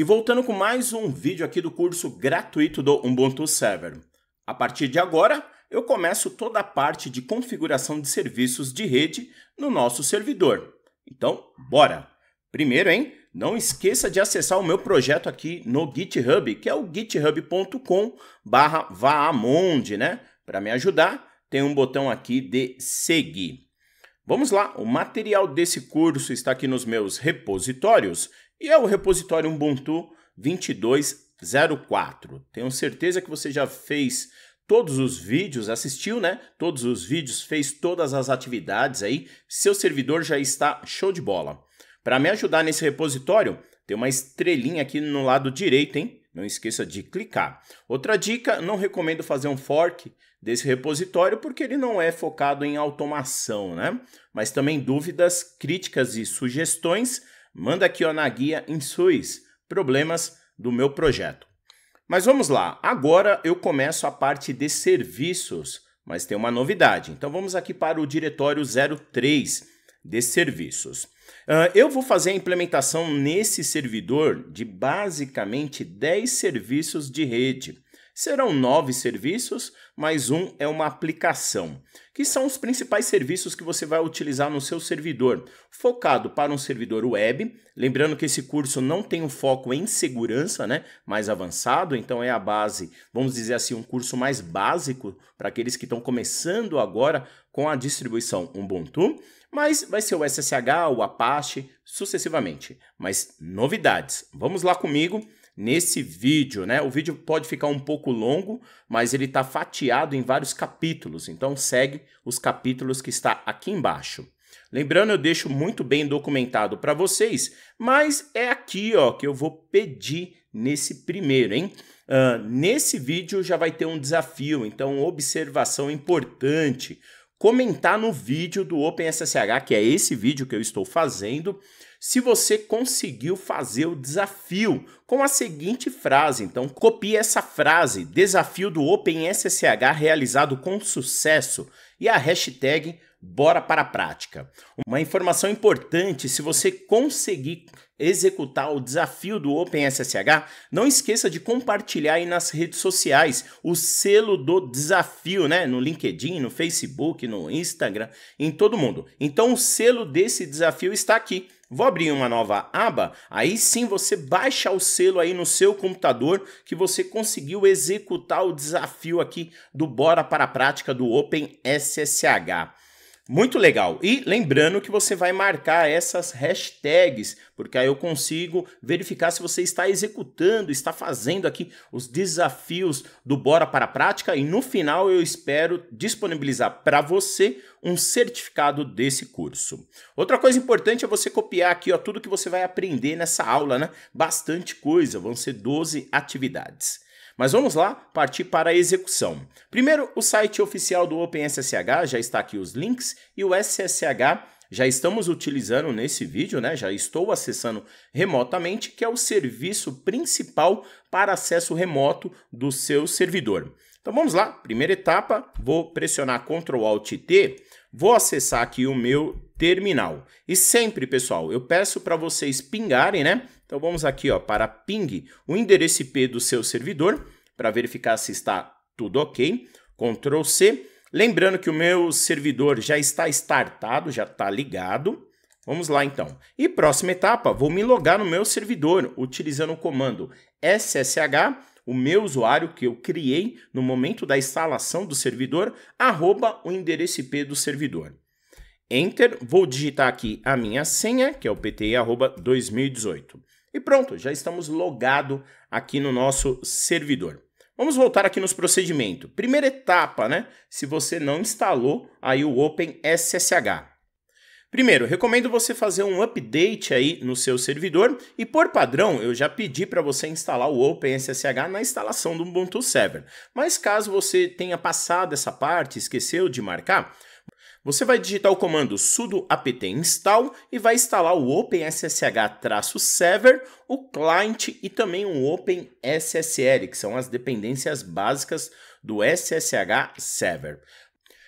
E voltando com mais um vídeo aqui do curso gratuito do Ubuntu Server. A partir de agora, eu começo toda a parte de configuração de serviços de rede no nosso servidor. Então, bora! Primeiro, hein? Não esqueça de acessar o meu projeto aqui no GitHub, que é o github.com vaamonde, né? Para me ajudar, tem um botão aqui de seguir. Vamos lá, o material desse curso está aqui nos meus repositórios e é o repositório Ubuntu 2204. Tenho certeza que você já fez todos os vídeos, assistiu, né? Todos os vídeos, fez todas as atividades aí, seu servidor já está show de bola. Para me ajudar nesse repositório, tem uma estrelinha aqui no lado direito, hein? Não esqueça de clicar. Outra dica, não recomendo fazer um fork desse repositório porque ele não é focado em automação, né? Mas também dúvidas, críticas e sugestões Manda aqui ó, na guia Insuis, problemas do meu projeto. Mas vamos lá, agora eu começo a parte de serviços, mas tem uma novidade. Então vamos aqui para o diretório 03 de serviços. Uh, eu vou fazer a implementação nesse servidor de basicamente 10 serviços de rede. Serão nove serviços, mais um é uma aplicação, que são os principais serviços que você vai utilizar no seu servidor, focado para um servidor web. Lembrando que esse curso não tem um foco em segurança, né? Mais avançado, então é a base, vamos dizer assim, um curso mais básico para aqueles que estão começando agora com a distribuição Ubuntu, mas vai ser o SSH, o Apache, sucessivamente. Mas novidades. Vamos lá comigo nesse vídeo, né? O vídeo pode ficar um pouco longo, mas ele está fatiado em vários capítulos, então segue os capítulos que está aqui embaixo. Lembrando, eu deixo muito bem documentado para vocês, mas é aqui ó, que eu vou pedir nesse primeiro, hein? Uh, nesse vídeo já vai ter um desafio, então observação importante. Comentar no vídeo do OpenSSH, que é esse vídeo que eu estou fazendo, se você conseguiu fazer o desafio com a seguinte frase. Então, copie essa frase: desafio do OpenSSH realizado com sucesso e a hashtag Bora para a prática. Uma informação importante: se você conseguir executar o desafio do OpenSSH, não esqueça de compartilhar aí nas redes sociais o selo do desafio, né? No LinkedIn, no Facebook, no Instagram, em todo mundo. Então, o selo desse desafio está aqui Vou abrir uma nova aba, aí sim você baixa o selo aí no seu computador que você conseguiu executar o desafio aqui do Bora para a Prática do Open SSH. Muito legal. E lembrando que você vai marcar essas hashtags, porque aí eu consigo verificar se você está executando, está fazendo aqui os desafios do Bora para a Prática e no final eu espero disponibilizar para você um certificado desse curso. Outra coisa importante é você copiar aqui ó, tudo que você vai aprender nessa aula, né? Bastante coisa, vão ser 12 atividades. Mas vamos lá partir para a execução. Primeiro, o site oficial do OpenSSH, já está aqui os links, e o SSH já estamos utilizando nesse vídeo, né? Já estou acessando remotamente, que é o serviço principal para acesso remoto do seu servidor. Então vamos lá, primeira etapa, vou pressionar Ctrl Alt T, vou acessar aqui o meu terminal. E sempre, pessoal, eu peço para vocês pingarem, né? Então vamos aqui ó, para ping o endereço IP do seu servidor para verificar se está tudo ok. Ctrl C. Lembrando que o meu servidor já está startado, já está ligado. Vamos lá então. E próxima etapa, vou me logar no meu servidor utilizando o comando ssh, o meu usuário que eu criei no momento da instalação do servidor, arroba o endereço IP do servidor. Enter, vou digitar aqui a minha senha, que é o pti2018. E pronto, já estamos logado aqui no nosso servidor. Vamos voltar aqui nos procedimentos. Primeira etapa, né? Se você não instalou aí o OpenSSH, Primeiro, recomendo você fazer um update aí no seu servidor e por padrão eu já pedi para você instalar o OpenSSH na instalação do Ubuntu Server. Mas caso você tenha passado essa parte, esqueceu de marcar, você vai digitar o comando sudo apt install e vai instalar o OpenSSH-server, o client e também o OpenSSL, que são as dependências básicas do SSH server.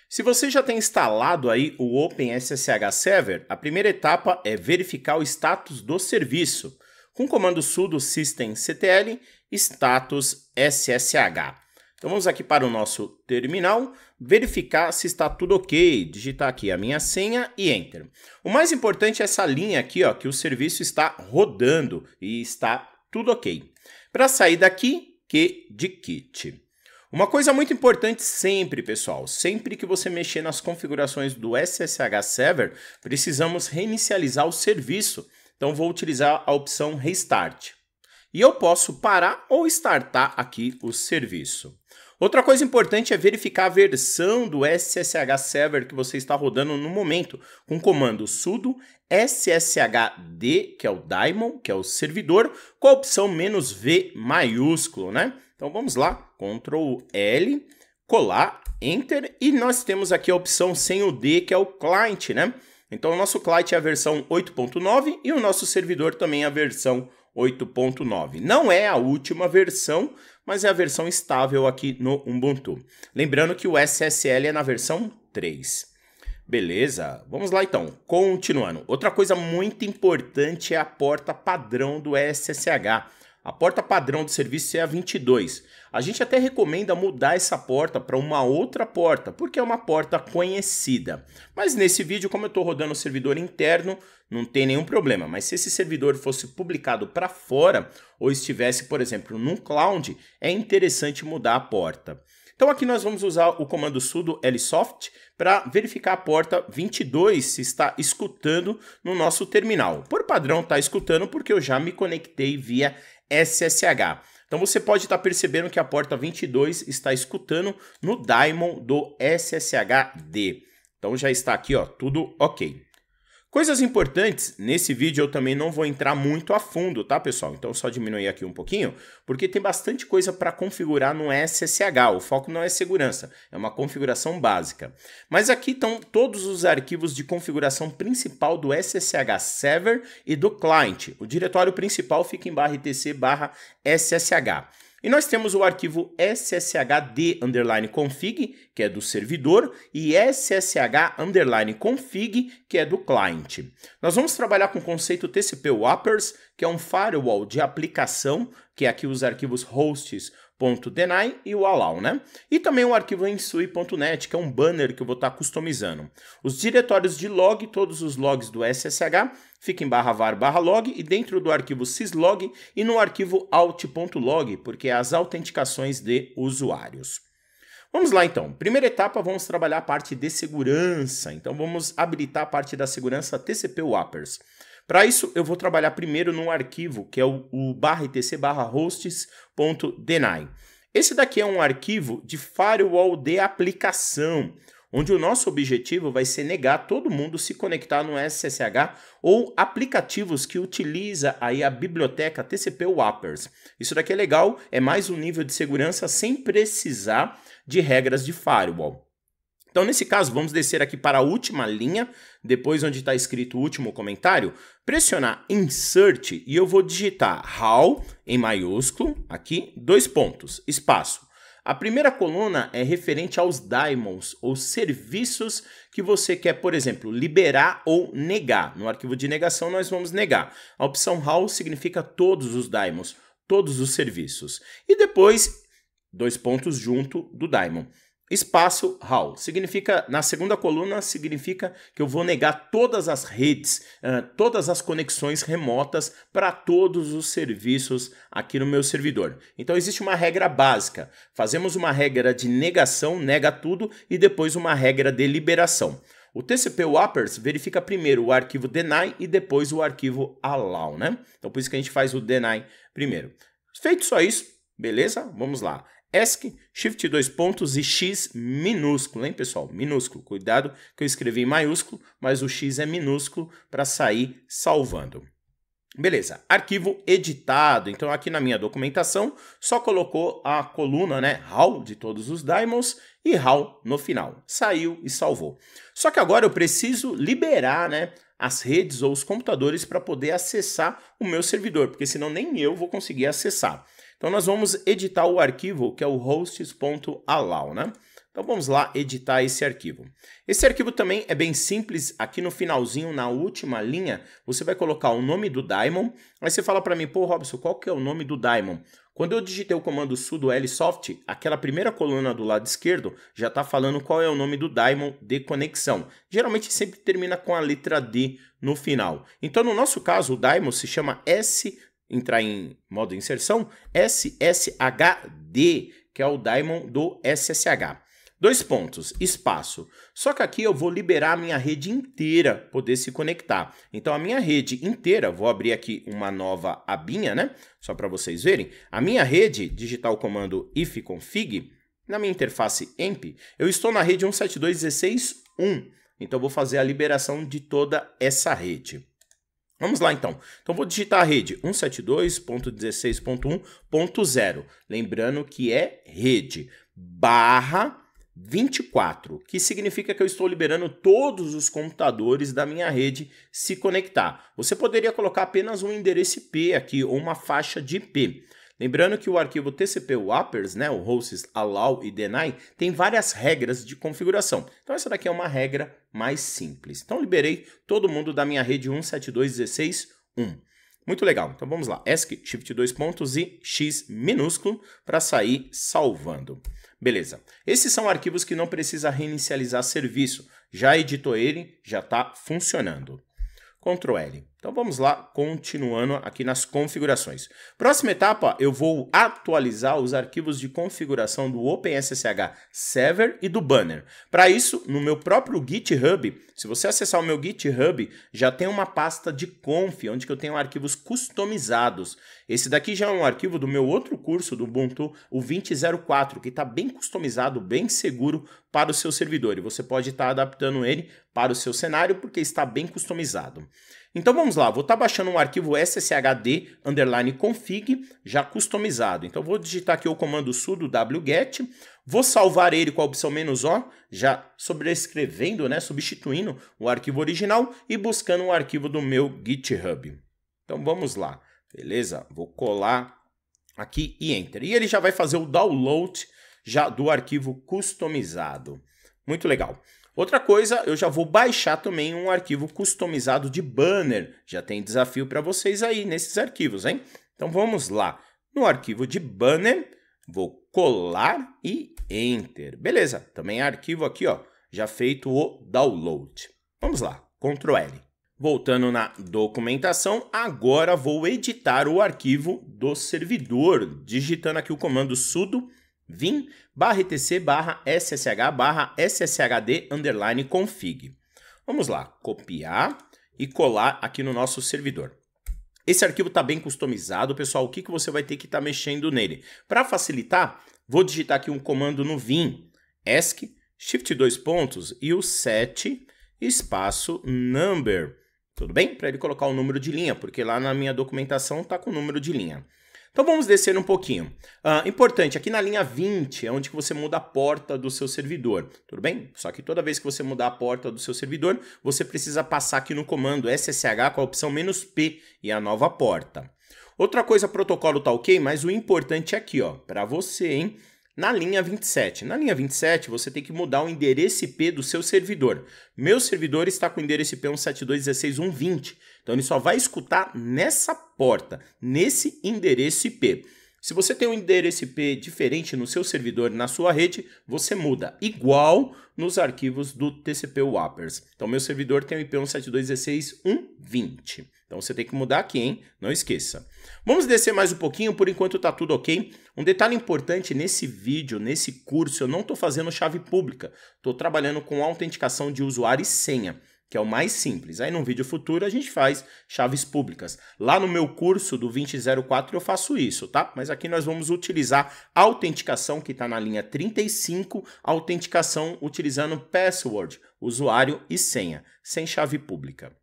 Se você já tem instalado aí o OpenSSH Server, a primeira etapa é verificar o status do serviço com o comando sudo systemctl status ssh. Então vamos aqui para o nosso terminal, verificar se está tudo ok, digitar aqui a minha senha e enter. O mais importante é essa linha aqui, ó, que o serviço está rodando e está tudo ok. Para sair daqui, que de kit. Uma coisa muito importante sempre, pessoal, sempre que você mexer nas configurações do SSH Server, precisamos reinicializar o serviço. Então vou utilizar a opção Restart. E eu posso parar ou startar aqui o serviço. Outra coisa importante é verificar a versão do SSH Server que você está rodando no momento, com o comando sudo sshd, que é o daemon, que é o servidor, com a opção "-v", maiúsculo, né? Então vamos lá, Ctrl L, colar, Enter, e nós temos aqui a opção sem o D, que é o client, né? Então o nosso client é a versão 8.9 e o nosso servidor também é a versão 8.9. Não é a última versão, mas é a versão estável aqui no Ubuntu. Lembrando que o SSL é na versão 3. Beleza? Vamos lá então, continuando. Outra coisa muito importante é a porta padrão do SSH. A porta padrão de serviço é a 22. A gente até recomenda mudar essa porta para uma outra porta, porque é uma porta conhecida. Mas nesse vídeo, como eu estou rodando o servidor interno, não tem nenhum problema. Mas se esse servidor fosse publicado para fora ou estivesse, por exemplo, num cloud, é interessante mudar a porta. Então aqui nós vamos usar o comando sudo lsoft para verificar a porta 22 se está escutando no nosso terminal. Por padrão está escutando porque eu já me conectei via SSH. Então você pode estar tá percebendo que a porta 22 está escutando no daemon do SSHD. Então já está aqui, ó, tudo ok. Coisas importantes, nesse vídeo eu também não vou entrar muito a fundo, tá pessoal? Então só diminuir aqui um pouquinho, porque tem bastante coisa para configurar no SSH, o foco não é segurança, é uma configuração básica. Mas aqui estão todos os arquivos de configuração principal do SSH Server e do client. O diretório principal fica em barra etc barra SSH. E nós temos o arquivo sshd_config, que é do servidor, e ssh_config, que é do client. Nós vamos trabalhar com o conceito TCP Wrappers, que é um firewall de aplicação, que é aqui os arquivos hosts .deny e o allow, né? E também um arquivo insui.net, que é um banner que eu vou estar tá customizando. Os diretórios de log, todos os logs do SSH, fica em barra var barra log e dentro do arquivo syslog e no arquivo alt.log, porque é as autenticações de usuários. Vamos lá então. Primeira etapa, vamos trabalhar a parte de segurança. Então vamos habilitar a parte da segurança TCP Wrappers. Para isso, eu vou trabalhar primeiro num arquivo, que é o, o barra barra hosts.deny. Esse daqui é um arquivo de firewall de aplicação, onde o nosso objetivo vai ser negar todo mundo se conectar no SSH ou aplicativos que utiliza aí a biblioteca TCP Wrappers. Isso daqui é legal, é mais um nível de segurança sem precisar de regras de firewall. Então, nesse caso, vamos descer aqui para a última linha, depois onde está escrito o último comentário, pressionar Insert e eu vou digitar How em maiúsculo, aqui, dois pontos, espaço. A primeira coluna é referente aos diamonds, ou serviços que você quer, por exemplo, liberar ou negar. No arquivo de negação, nós vamos negar. A opção How significa todos os diamonds, todos os serviços. E depois, dois pontos junto do diamond. Espaço how. Significa, na segunda coluna, significa que eu vou negar todas as redes, uh, todas as conexões remotas para todos os serviços aqui no meu servidor. Então existe uma regra básica. Fazemos uma regra de negação, nega tudo, e depois uma regra de liberação. O TCP Whoppers verifica primeiro o arquivo deny e depois o arquivo allow, né? Então por isso que a gente faz o deny primeiro. Feito só isso, beleza? Vamos lá. ESC, Shift dois pontos e X minúsculo, hein, pessoal? Minúsculo. Cuidado que eu escrevi em maiúsculo, mas o X é minúsculo para sair salvando. Beleza, arquivo editado. Então, aqui na minha documentação, só colocou a coluna, né, HAL de todos os diamonds e HAL no final. Saiu e salvou. Só que agora eu preciso liberar, né, as redes ou os computadores para poder acessar o meu servidor, porque senão nem eu vou conseguir acessar. Então nós vamos editar o arquivo que é o hosts.allow, né? Então vamos lá editar esse arquivo. Esse arquivo também é bem simples, aqui no finalzinho, na última linha, você vai colocar o nome do daemon, aí você fala para mim, pô Robson, qual que é o nome do daemon? Quando eu digitei o comando sudo lsoft, aquela primeira coluna do lado esquerdo já está falando qual é o nome do daemon de conexão. Geralmente sempre termina com a letra D no final. Então no nosso caso, o daemon se chama S entrar em modo inserção, SSHD, que é o daemon do SSH. Dois pontos, espaço. Só que aqui eu vou liberar a minha rede inteira poder se conectar. Então a minha rede inteira, vou abrir aqui uma nova abinha, né? Só para vocês verem. A minha rede, digitar o comando ifconfig, na minha interface EMP, eu estou na rede 172161. Então vou fazer a liberação de toda essa rede. Vamos lá então. Então vou digitar a rede 172.16.1.0. Lembrando que é rede barra 24, que significa que eu estou liberando todos os computadores da minha rede se conectar. Você poderia colocar apenas um endereço IP aqui ou uma faixa de IP. Lembrando que o arquivo TCP Wappers, né, o hosts allow e deny, tem várias regras de configuração. Então essa daqui é uma regra mais simples. Então liberei todo mundo da minha rede 172.16.1. Muito legal. Então vamos lá. ESC, Shift 2 pontos e X minúsculo para sair salvando. Beleza. Esses são arquivos que não precisa reinicializar serviço. Já editou ele, já está funcionando. Ctrl L. Então vamos lá, continuando aqui nas configurações. Próxima etapa, eu vou atualizar os arquivos de configuração do OpenSSH Server e do Banner. Para isso, no meu próprio GitHub, se você acessar o meu GitHub, já tem uma pasta de conf, onde eu tenho arquivos customizados. Esse daqui já é um arquivo do meu outro curso do Ubuntu, o 2004, que está bem customizado, bem seguro para o seu servidor. E você pode estar tá adaptando ele para o seu cenário, porque está bem customizado. Então vamos lá, vou estar tá baixando um arquivo sshd underline config já customizado. Então vou digitar aqui o comando sudo wget, vou salvar ele com a opção "-o", já sobrescrevendo, né, substituindo o arquivo original e buscando o um arquivo do meu GitHub. Então vamos lá, beleza? Vou colar aqui e enter. E ele já vai fazer o download já do arquivo customizado. Muito legal. Outra coisa, eu já vou baixar também um arquivo customizado de banner. Já tem desafio para vocês aí nesses arquivos, hein? Então vamos lá. No arquivo de banner, vou colar e enter. Beleza, também arquivo aqui, ó, já feito o download. Vamos lá, Ctrl L. Voltando na documentação, agora vou editar o arquivo do servidor, digitando aqui o comando sudo vim barra etc barra ssh barra sshd underline config. Vamos lá, copiar e colar aqui no nosso servidor. Esse arquivo está bem customizado, pessoal. O que, que você vai ter que estar tá mexendo nele? Para facilitar, vou digitar aqui um comando no vim, esc, shift dois pontos e o set espaço number. Tudo bem? Para ele colocar o número de linha, porque lá na minha documentação está com o número de linha. Então vamos descer um pouquinho. Ah, importante, aqui na linha 20 é onde que você muda a porta do seu servidor, tudo bem? Só que toda vez que você mudar a porta do seu servidor, você precisa passar aqui no comando SSH com a opção "-p", e a nova porta. Outra coisa, protocolo tá ok, mas o importante é aqui, ó, para você, hein? na linha 27. Na linha 27, você tem que mudar o endereço IP do seu servidor. Meu servidor está com o endereço IP 172.16.1.20. Então ele só vai escutar nessa porta, nesse endereço IP. Se você tem um endereço IP diferente no seu servidor, na sua rede, você muda, igual nos arquivos do TCP Whoppers. Então, meu servidor tem o IP 172.16.1.20. Então, você tem que mudar aqui, hein? Não esqueça. Vamos descer mais um pouquinho, por enquanto tá tudo ok. Um detalhe importante nesse vídeo, nesse curso, eu não estou fazendo chave pública. Estou trabalhando com autenticação de usuário e senha que é o mais simples. Aí num vídeo futuro a gente faz chaves públicas. Lá no meu curso do 2004 eu faço isso, tá? Mas aqui nós vamos utilizar a autenticação que está na linha 35, autenticação utilizando password, usuário e senha, sem chave pública.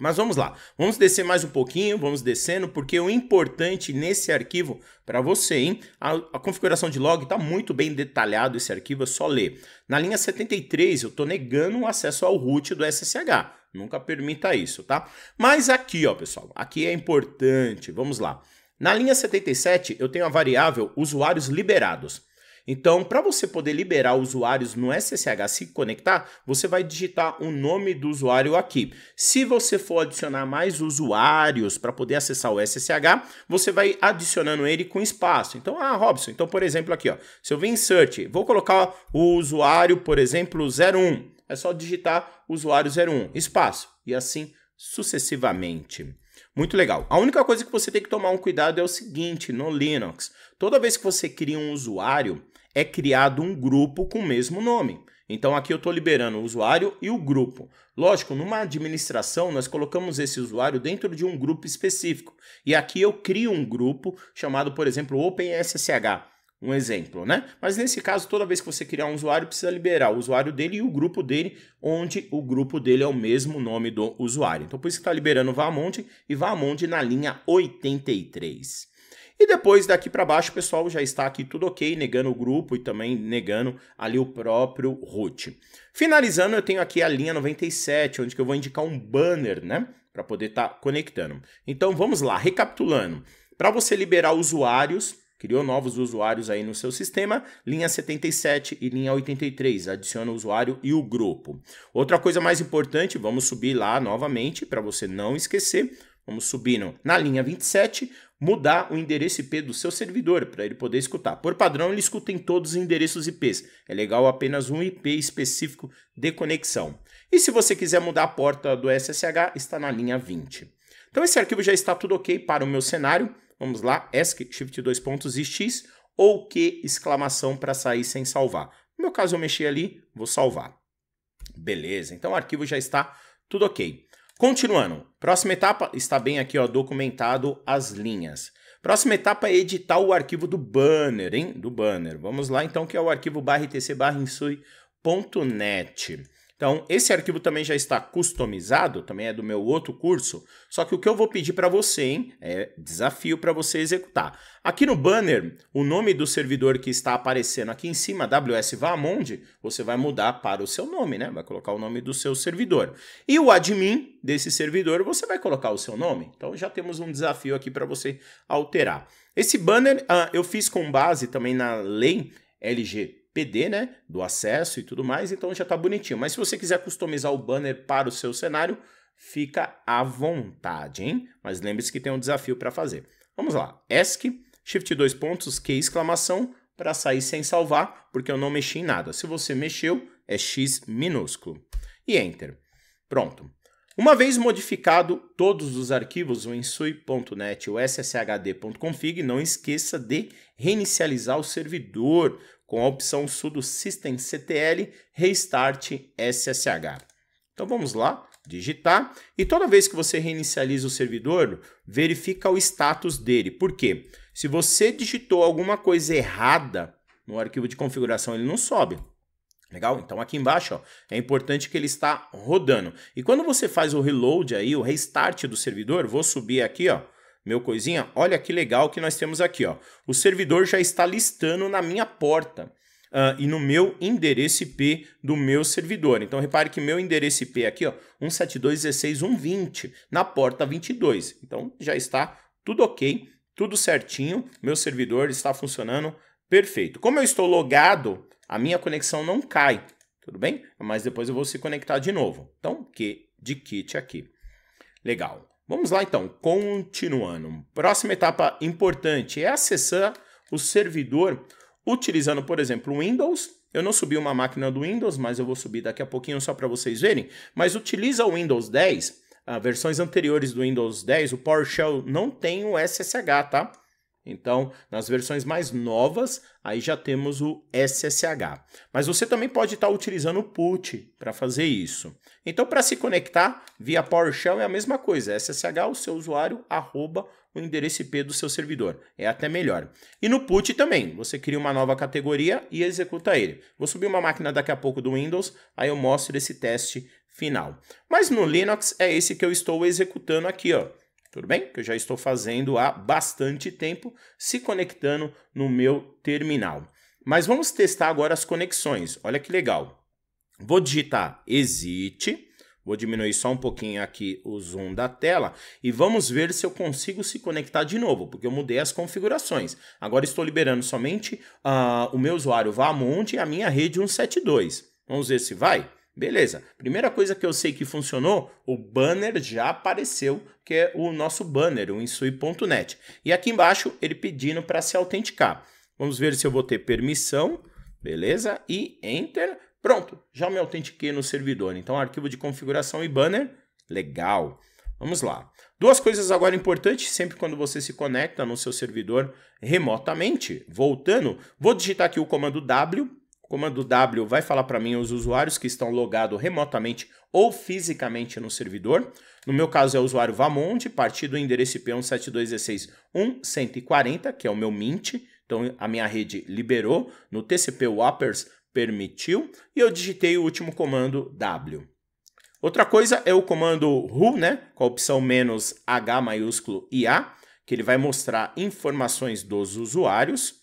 Mas vamos lá, vamos descer mais um pouquinho, vamos descendo, porque o importante nesse arquivo para você, hein? A, a, configuração de log está muito bem detalhado esse arquivo, é só ler. Na linha 73 eu estou negando o acesso ao root do SSH, nunca permita isso, tá? Mas aqui, ó, pessoal, aqui é importante, vamos lá. Na linha 77 eu tenho a variável usuários liberados. Então, para você poder liberar usuários no SSH se conectar, você vai digitar o nome do usuário aqui. Se você for adicionar mais usuários para poder acessar o SSH, você vai adicionando ele com espaço. Então, ah, Robson, então por exemplo aqui, ó, se eu vir em search, vou colocar o usuário, por exemplo, 01. É só digitar usuário 01, espaço, e assim sucessivamente. Muito legal. A única coisa que você tem que tomar um cuidado é o seguinte, no Linux, toda vez que você cria um usuário, é criado um grupo com o mesmo nome. Então aqui eu estou liberando o usuário e o grupo. Lógico, numa administração nós colocamos esse usuário dentro de um grupo específico. E aqui eu crio um grupo chamado, por exemplo, OpenSSH. Um exemplo, né? Mas nesse caso, toda vez que você criar um usuário, precisa liberar o usuário dele e o grupo dele, onde o grupo dele é o mesmo nome do usuário. Então, por isso que está liberando o Vamonte e Vamonte na linha 83. E depois daqui para baixo o pessoal já está aqui tudo ok, negando o grupo e também negando ali o próprio root. Finalizando, eu tenho aqui a linha 97, onde que eu vou indicar um banner, né? Para poder estar tá conectando. Então vamos lá, recapitulando. Para você liberar usuários, criou novos usuários aí no seu sistema, linha 77 e linha 83, adiciona o usuário e o grupo. Outra coisa mais importante, vamos subir lá novamente para você não esquecer, vamos subindo na linha 27, mudar o endereço IP do seu servidor para ele poder escutar. Por padrão, ele escuta em todos os endereços IPs. É legal apenas um IP específico de conexão. E se você quiser mudar a porta do SSH, está na linha 20. Então esse arquivo já está tudo ok para o meu cenário. Vamos lá, ESC shift 2.x pontos x ou que exclamação para sair sem salvar. No meu caso eu mexi ali, vou salvar. Beleza, então o arquivo já está tudo ok. Continuando, próxima etapa está bem aqui ó, documentado as linhas. Próxima etapa é editar o arquivo do banner, hein? Do banner. Vamos lá então, que é o arquivo barra itc barra então, esse arquivo também já está customizado, também é do meu outro curso, só que o que eu vou pedir para você, hein, é desafio para você executar. Aqui no banner, o nome do servidor que está aparecendo aqui em cima, AWS Vamonde, você vai mudar para o seu nome, né? Vai colocar o nome do seu servidor. E o admin desse servidor, você vai colocar o seu nome. Então, já temos um desafio aqui para você alterar. Esse banner uh, eu fiz com base também na lei LG PD, né? Do acesso e tudo mais, então já está bonitinho. Mas se você quiser customizar o banner para o seu cenário, fica à vontade, hein? Mas lembre-se que tem um desafio para fazer. Vamos lá, ESC, Shift 2 pontos, Q exclamação, para sair sem salvar, porque eu não mexi em nada. Se você mexeu, é X minúsculo. E Enter. Pronto. Uma vez modificado todos os arquivos, o ensui.net, o sshd.config, não esqueça de reinicializar o servidor, com a opção sudo system ctl restart ssh. Então vamos lá, digitar. E toda vez que você reinicializa o servidor, verifica o status dele. Por quê? Se você digitou alguma coisa errada no arquivo de configuração, ele não sobe. Legal? Então aqui embaixo ó, é importante que ele está rodando. E quando você faz o reload aí, o restart do servidor, vou subir aqui, ó, meu coisinha, olha que legal que nós temos aqui, ó. O servidor já está listando na minha porta. Uh, e no meu endereço IP do meu servidor. Então, repare que meu endereço IP aqui, ó, 172.16.1.20, na porta 22. Então, já está tudo ok, tudo certinho, meu servidor está funcionando perfeito. Como eu estou logado, a minha conexão não cai, tudo bem? Mas depois eu vou se conectar de novo. Então, que de kit aqui. Legal. Vamos lá então, continuando. Próxima etapa importante é acessar o servidor utilizando, por exemplo, o Windows. Eu não subi uma máquina do Windows, mas eu vou subir daqui a pouquinho só para vocês verem. Mas utiliza o Windows 10, ah, versões anteriores do Windows 10, o PowerShell não tem o SSH, tá? Então, nas versões mais novas, aí já temos o SSH. Mas você também pode estar tá utilizando o put para fazer isso. Então, para se conectar via PowerShell é a mesma coisa. SSH, o seu usuário, arroba o endereço IP do seu servidor. É até melhor. E no put também, você cria uma nova categoria e executa ele. Vou subir uma máquina daqui a pouco do Windows, aí eu mostro esse teste final. Mas no Linux é esse que eu estou executando aqui, ó tudo bem? Que eu já estou fazendo há bastante tempo, se conectando no meu terminal. Mas vamos testar agora as conexões. Olha que legal. Vou digitar exit, vou diminuir só um pouquinho aqui o zoom da tela e vamos ver se eu consigo se conectar de novo, porque eu mudei as configurações. Agora estou liberando somente uh, o meu usuário Vamonte e a minha rede 172. Vamos ver se vai? Beleza, primeira coisa que eu sei que funcionou, o banner já apareceu, que é o nosso banner, o insui.net. E aqui embaixo ele pedindo para se autenticar. Vamos ver se eu vou ter permissão, beleza? E enter, pronto, já me autentiquei no servidor. Então arquivo de configuração e banner, legal. Vamos lá. Duas coisas agora importantes, sempre quando você se conecta no seu servidor remotamente. Voltando, vou digitar aqui o comando W o comando W vai falar para mim os usuários que estão logados remotamente ou fisicamente no servidor. No meu caso é o usuário Vamonde, partido do endereço IP 172.16.1.140, que é o meu Mint. Então a minha rede liberou, no TCP Whoppers permitiu, e eu digitei o último comando W. Outra coisa é o comando who, né, com a opção menos H maiúsculo IA, que ele vai mostrar informações dos usuários.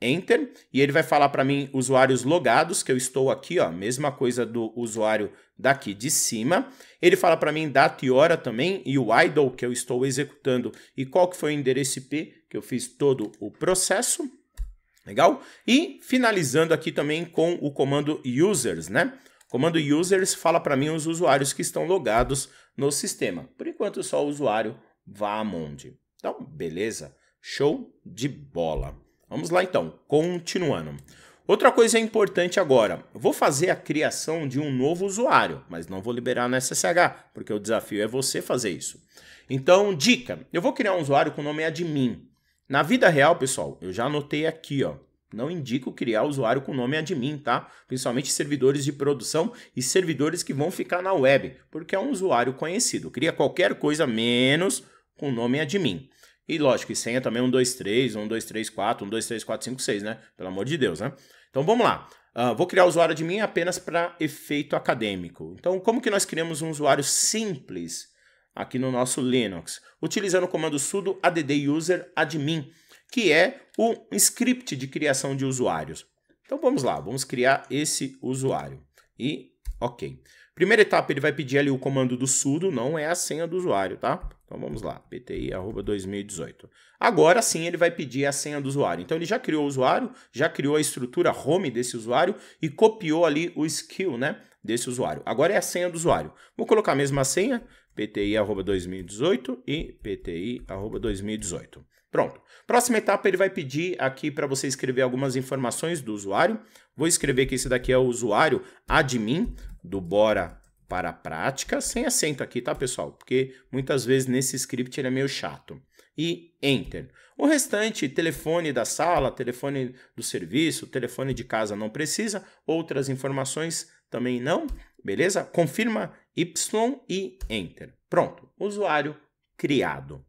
Enter, e ele vai falar para mim usuários logados, que eu estou aqui, ó, mesma coisa do usuário daqui de cima. Ele fala para mim data e hora também, e o idle que eu estou executando, e qual que foi o endereço IP que eu fiz todo o processo. Legal? E finalizando aqui também com o comando users, né? O comando users fala para mim os usuários que estão logados no sistema. Por enquanto, só o usuário vá Então, beleza? Show de bola! Vamos lá então, continuando. Outra coisa importante agora, vou fazer a criação de um novo usuário, mas não vou liberar no SSH, porque o desafio é você fazer isso. Então, dica, eu vou criar um usuário com o nome admin. Na vida real, pessoal, eu já anotei aqui, ó, não indico criar usuário com nome admin, tá? Principalmente servidores de produção e servidores que vão ficar na web, porque é um usuário conhecido. Cria qualquer coisa menos com nome admin. E lógico, e senha também 1, 2, 3, 1, 2, 3, 4, 1, 2, 3, 4, 5, 6, né? Pelo amor de Deus, né? Então vamos lá. Uh, vou criar o usuário admin apenas para efeito acadêmico. Então, como que nós criamos um usuário simples aqui no nosso Linux? Utilizando o comando sudo add user admin, que é o script de criação de usuários. Então vamos lá, vamos criar esse usuário. E ok. Primeira etapa, ele vai pedir ali o comando do sudo, não é a senha do usuário, tá? Então vamos lá, pti@2018. Agora sim ele vai pedir a senha do usuário. Então ele já criou o usuário, já criou a estrutura home desse usuário e copiou ali o skill, né, desse usuário. Agora é a senha do usuário. Vou colocar a mesma senha, pti@2018 e pti@2018. Pronto. Próxima etapa ele vai pedir aqui para você escrever algumas informações do usuário. Vou escrever que esse daqui é o usuário admin do Bora para a prática, sem acento aqui, tá, pessoal? Porque muitas vezes nesse script ele é meio chato. E enter. O restante, telefone da sala, telefone do serviço, telefone de casa não precisa, outras informações também não, beleza? Confirma Y e enter. Pronto, usuário criado.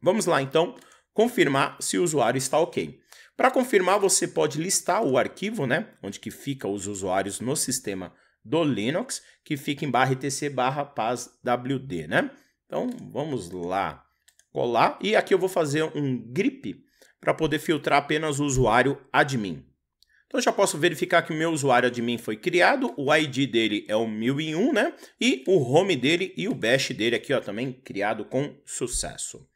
Vamos lá então confirmar se o usuário está ok. Para confirmar, você pode listar o arquivo, né, onde que fica os usuários no sistema do Linux, que fica em barra etc barra wd né? Então, vamos lá colar. E aqui eu vou fazer um grip para poder filtrar apenas o usuário admin. Então, já posso verificar que o meu usuário admin foi criado, o ID dele é o 1001, né? E o home dele e o bash dele aqui, ó, também criado com sucesso.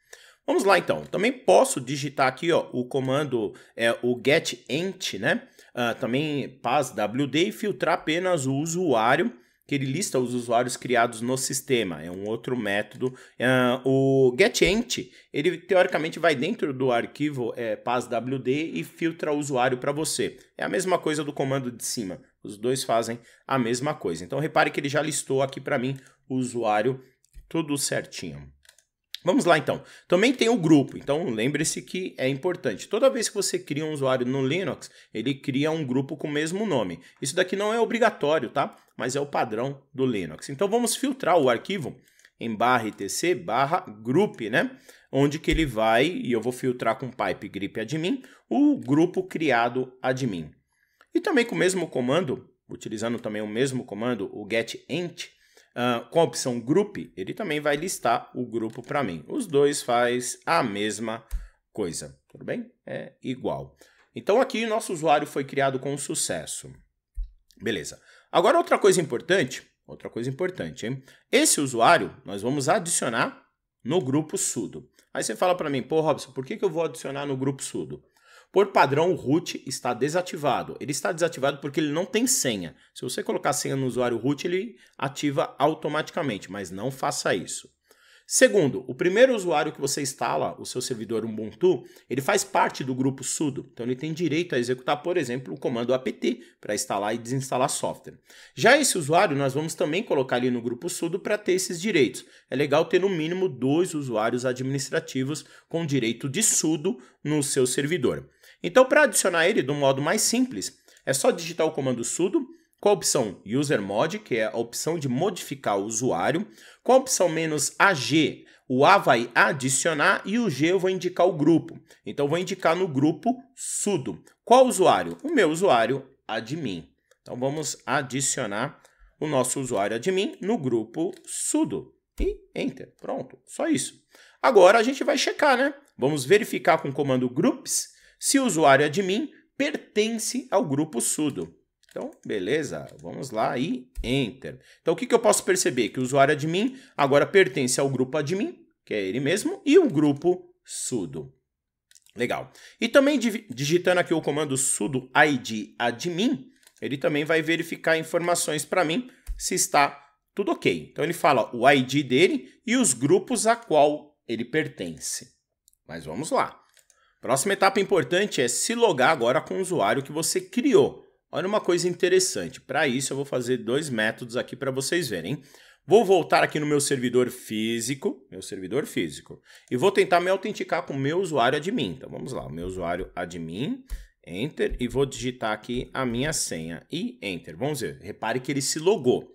Vamos lá, então. Também posso digitar aqui, ó, o comando, é, o getEnt, né? uh, também PAS e filtrar apenas o usuário que ele lista os usuários criados no sistema, é um outro método. Uh, o getEnt, ele teoricamente vai dentro do arquivo é, PASWD e filtra o usuário para você. É a mesma coisa do comando de cima, os dois fazem a mesma coisa. Então repare que ele já listou aqui para mim o usuário tudo certinho. Vamos lá então. Também tem o grupo, então lembre-se que é importante. Toda vez que você cria um usuário no Linux, ele cria um grupo com o mesmo nome. Isso daqui não é obrigatório, tá? Mas é o padrão do Linux. Então vamos filtrar o arquivo em barra etc barra group, né? Onde que ele vai, e eu vou filtrar com pipe grip admin, o grupo criado admin. E também com o mesmo comando, utilizando também o mesmo comando, o get ent, Uh, com a opção Group, ele também vai listar o grupo para mim. Os dois faz a mesma coisa, tudo bem? É igual. Então aqui nosso usuário foi criado com sucesso. Beleza. Agora outra coisa importante, outra coisa importante, hein? Esse usuário nós vamos adicionar no grupo sudo. Aí você fala para mim, pô, Robson, por que, que eu vou adicionar no grupo sudo? Por padrão, o root está desativado. Ele está desativado porque ele não tem senha. Se você colocar senha no usuário root, ele ativa automaticamente, mas não faça isso. Segundo, o primeiro usuário que você instala o seu servidor Ubuntu, ele faz parte do grupo sudo, então ele tem direito a executar, por exemplo, o comando apt para instalar e desinstalar software. Já esse usuário, nós vamos também colocar ali no grupo sudo para ter esses direitos. É legal ter no mínimo dois usuários administrativos com direito de sudo no seu servidor. Então, para adicionar ele de um modo mais simples, é só digitar o comando sudo com a opção usermod, que é a opção de modificar o usuário, com a opção menos "-ag", o A vai adicionar e o G eu vou indicar o grupo. Então, vou indicar no grupo sudo. Qual usuário? O meu usuário admin. Então, vamos adicionar o nosso usuário admin no grupo sudo. E enter. Pronto, só isso. Agora a gente vai checar, né? Vamos verificar com o comando groups se o usuário admin é pertence ao grupo sudo. Então, beleza, vamos lá e enter. Então, o que, que eu posso perceber? Que o usuário admin é agora pertence ao grupo admin, é que é ele mesmo, e o grupo sudo. Legal. E também digitando aqui o comando sudo id admin, ele também vai verificar informações para mim se está tudo ok. Então ele fala o ID dele e os grupos a qual ele pertence. Mas vamos lá. Próxima etapa importante é se logar agora com o usuário que você criou. Olha uma coisa interessante. Para isso, eu vou fazer dois métodos aqui para vocês verem. Vou voltar aqui no meu servidor físico, meu servidor físico, e vou tentar me autenticar com o meu usuário admin. Então vamos lá, o meu usuário admin, enter, e vou digitar aqui a minha senha e enter. Vamos ver, repare que ele se logou.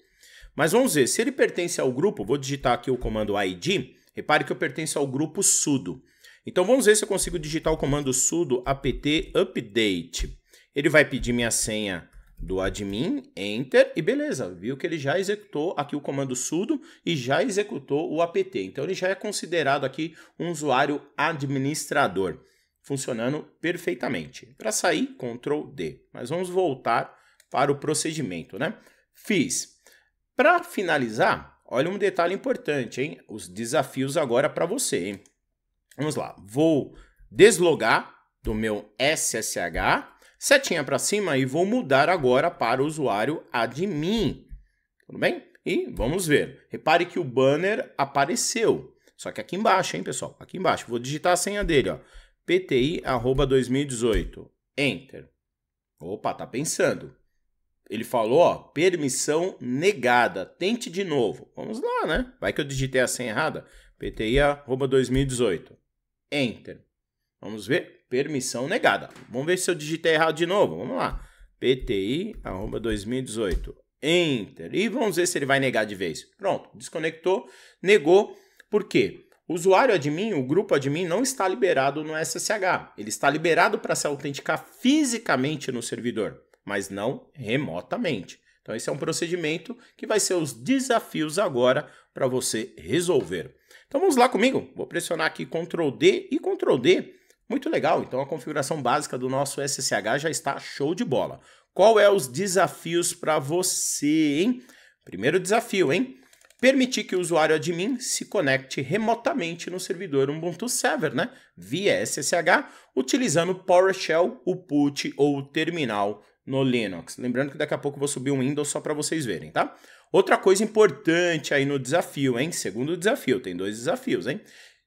Mas vamos ver, se ele pertence ao grupo, vou digitar aqui o comando ID, repare que eu pertenço ao grupo sudo. Então vamos ver se eu consigo digitar o comando sudo apt update. Ele vai pedir minha senha do admin, enter, e beleza, viu que ele já executou aqui o comando sudo e já executou o apt. Então ele já é considerado aqui um usuário administrador, funcionando perfeitamente. Para sair, Ctrl D. Mas vamos voltar para o procedimento, né? Fiz. Para finalizar, olha um detalhe importante, hein? Os desafios agora para você, hein? Vamos lá, vou deslogar do meu SSH, setinha para cima e vou mudar agora para o usuário admin. Tudo bem? E vamos ver. Repare que o banner apareceu. Só que aqui embaixo, hein, pessoal? Aqui embaixo. Vou digitar a senha dele, ó. 2018. Enter. Opa, tá pensando. Ele falou, ó, permissão negada. Tente de novo. Vamos lá, né? Vai que eu digitei a senha errada. PTI pti@2018. Enter. Vamos ver. Permissão negada. Vamos ver se eu digitei errado de novo. Vamos lá. PTI arroba 2018. Enter. E vamos ver se ele vai negar de vez. Pronto. Desconectou. Negou. Por quê? O usuário admin, o grupo admin, não está liberado no SSH. Ele está liberado para se autenticar fisicamente no servidor, mas não remotamente. Então, esse é um procedimento que vai ser os desafios agora para você resolver. Então vamos lá comigo. Vou pressionar aqui Ctrl D e Ctrl D. Muito legal, então a configuração básica do nosso SSH já está show de bola. Qual é os desafios para você, hein? Primeiro desafio, hein? Permitir que o usuário admin se conecte remotamente no servidor Ubuntu Server, né? Via SSH, utilizando PowerShell, o put ou o terminal no Linux. Lembrando que daqui a pouco eu vou subir um Windows só para vocês verem, tá? Outra coisa importante aí no desafio, hein? Segundo desafio, tem dois desafios, hein?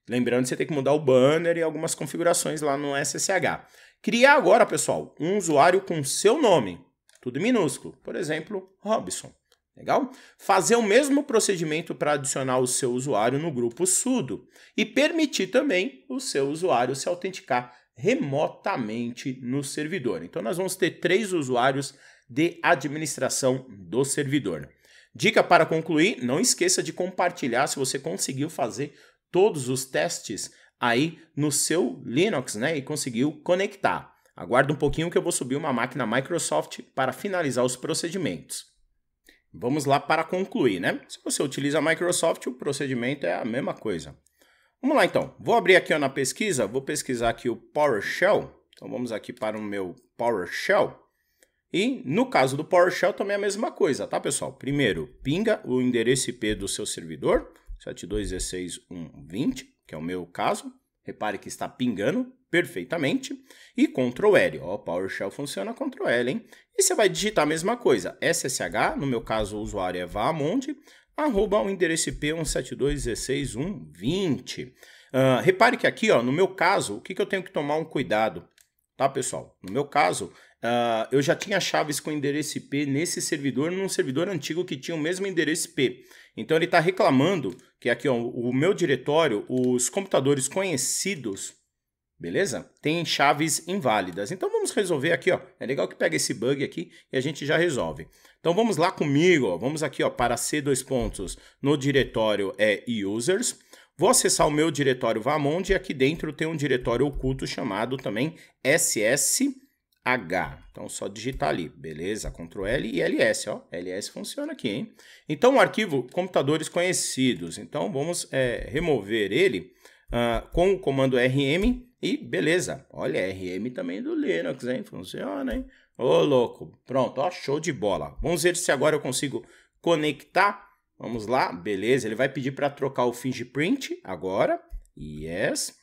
Lembrando que você tem que mudar o banner e algumas configurações lá no SSH. Criar agora, pessoal, um usuário com seu nome, tudo minúsculo, por exemplo, Robson. Legal? Fazer o mesmo procedimento para adicionar o seu usuário no grupo sudo e permitir também o seu usuário se autenticar remotamente no servidor. Então, nós vamos ter três usuários de administração do servidor. Dica para concluir: não esqueça de compartilhar se você conseguiu fazer todos os testes aí no seu Linux, né? E conseguiu conectar. Aguarda um pouquinho que eu vou subir uma máquina Microsoft para finalizar os procedimentos. Vamos lá para concluir, né? Se você utiliza Microsoft, o procedimento é a mesma coisa. Vamos lá então. Vou abrir aqui ó, na pesquisa, vou pesquisar aqui o PowerShell. Então vamos aqui para o meu PowerShell. E no caso do PowerShell também é a mesma coisa, tá pessoal? Primeiro, pinga o endereço IP do seu servidor, 7216120, que é o meu caso. Repare que está pingando perfeitamente. E Ctrl L, ó, PowerShell funciona Ctrl L, hein? E você vai digitar a mesma coisa, SSH, no meu caso o usuário é vamonde, arroba o endereço IP 172.16.1.20. Uh, repare que aqui, ó, no meu caso, o que, que eu tenho que tomar um cuidado, tá pessoal? No meu caso, Uh, eu já tinha chaves com endereço IP nesse servidor, num servidor antigo que tinha o mesmo endereço IP. Então ele está reclamando que aqui, ó, o meu diretório, os computadores conhecidos, beleza? Tem chaves inválidas. Então vamos resolver aqui, ó. É legal que pega esse bug aqui e a gente já resolve. Então vamos lá comigo, ó. Vamos aqui, ó, para C dois pontos. No diretório é users. Vou acessar o meu diretório Vamond e aqui dentro tem um diretório oculto chamado também SS H. Então, só digitar ali, beleza? Ctrl L e LS, ó. LS funciona aqui, hein? Então, o arquivo computadores conhecidos. Então, vamos é, remover ele uh, com o comando RM e beleza. Olha, RM também do Linux, hein? Funciona, hein? Ô, louco. Pronto, ó, show de bola. Vamos ver se agora eu consigo conectar. Vamos lá, beleza. Ele vai pedir para trocar o fingerprint agora. Yes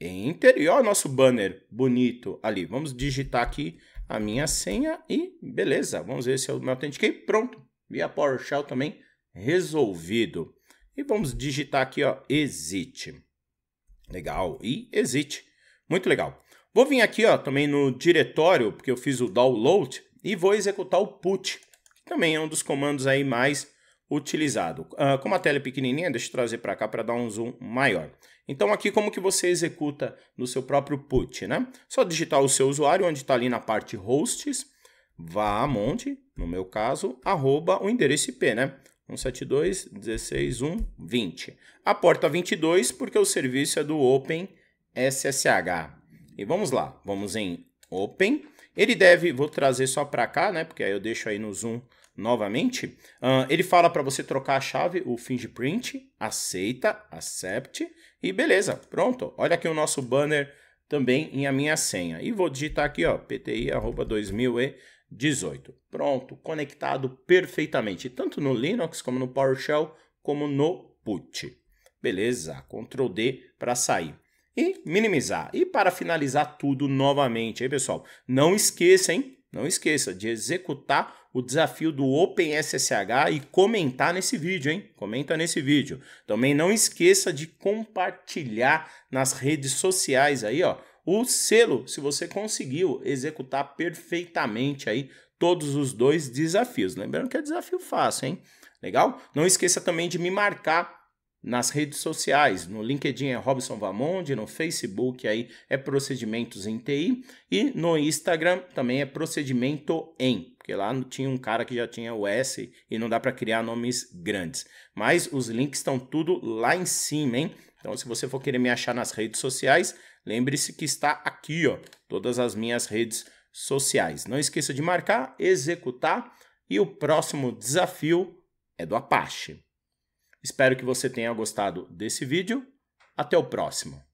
em interior nosso banner bonito ali. Vamos digitar aqui a minha senha e beleza. Vamos ver se eu me autentiquei. Pronto, via PowerShell também resolvido. E vamos digitar aqui, ó, exit. Legal, e exit. Muito legal. Vou vir aqui, ó, também no diretório, porque eu fiz o download, e vou executar o put, que também é um dos comandos aí mais utilizado. Uh, como a tela é pequenininha, deixa eu trazer para cá para dar um zoom maior. Então aqui como que você executa no seu próprio put, né? Só digitar o seu usuário, onde está ali na parte hosts, vá a monte, no meu caso, arroba o endereço IP, né? 172 A porta 22, porque o serviço é do Open SSH. E vamos lá, vamos em Open. Ele deve, vou trazer só para cá, né? Porque aí eu deixo aí no Zoom novamente. Uh, ele fala para você trocar a chave, o fingerprint, aceita, accept. E beleza, pronto. Olha aqui o nosso banner também em a minha senha. E vou digitar aqui, ó, pti@2018. Pronto, conectado perfeitamente, tanto no Linux como no PowerShell, como no put. Beleza, Ctrl D para sair e minimizar. E para finalizar tudo novamente, aí pessoal, não esqueçam não esqueça de executar o desafio do OpenSSH e comentar nesse vídeo, hein? Comenta nesse vídeo. Também não esqueça de compartilhar nas redes sociais aí, ó, o selo se você conseguiu executar perfeitamente aí todos os dois desafios. Lembrando que é desafio fácil, hein? Legal? Não esqueça também de me marcar nas redes sociais. No LinkedIn é Robson Vamonde, no Facebook aí é Procedimentos em TI e no Instagram também é Procedimento em, porque lá tinha um cara que já tinha o S e não dá para criar nomes grandes. Mas os links estão tudo lá em cima, hein? Então se você for querer me achar nas redes sociais, lembre-se que está aqui, ó, todas as minhas redes sociais. Não esqueça de marcar, executar e o próximo desafio é do Apache. Espero que você tenha gostado desse vídeo. Até o próximo!